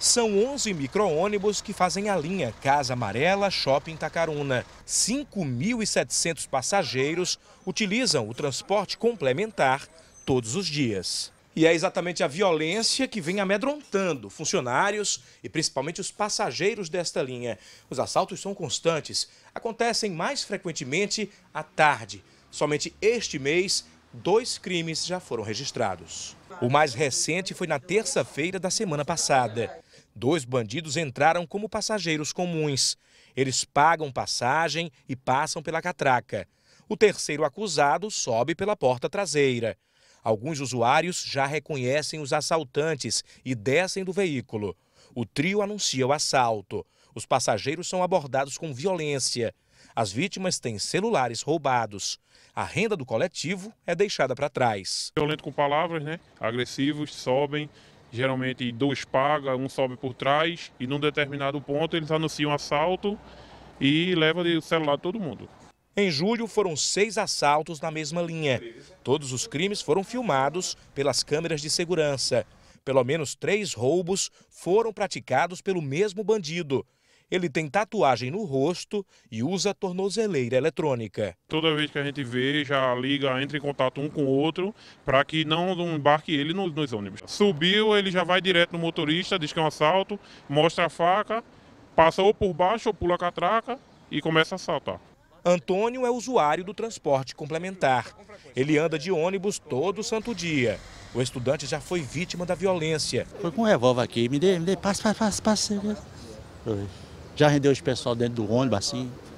São 11 micro-ônibus que fazem a linha Casa Amarela Shopping Tacaruna. 5.700 passageiros utilizam o transporte complementar todos os dias. E é exatamente a violência que vem amedrontando funcionários e principalmente os passageiros desta linha. Os assaltos são constantes, acontecem mais frequentemente à tarde. Somente este mês, dois crimes já foram registrados. O mais recente foi na terça-feira da semana passada. Dois bandidos entraram como passageiros comuns. Eles pagam passagem e passam pela catraca. O terceiro acusado sobe pela porta traseira. Alguns usuários já reconhecem os assaltantes e descem do veículo. O trio anuncia o assalto. Os passageiros são abordados com violência. As vítimas têm celulares roubados. A renda do coletivo é deixada para trás. Violento com palavras, né? Agressivos, sobem, geralmente dois paga, um sobe por trás e num determinado ponto eles anunciam assalto e leva o celular de todo mundo. Em julho foram seis assaltos na mesma linha. Todos os crimes foram filmados pelas câmeras de segurança. Pelo menos três roubos foram praticados pelo mesmo bandido. Ele tem tatuagem no rosto e usa tornozeleira eletrônica. Toda vez que a gente vê, já liga, entra em contato um com o outro para que não embarque ele nos ônibus. Subiu, ele já vai direto no motorista, diz que é um assalto, mostra a faca, passa ou por baixo ou pula a catraca e começa a assaltar. Antônio é usuário do transporte complementar. Ele anda de ônibus todo santo dia. O estudante já foi vítima da violência. Foi com um revólver aqui, me dê, me dê, passa, passa, passa, passe já rendeu os pessoal dentro do ônibus, assim,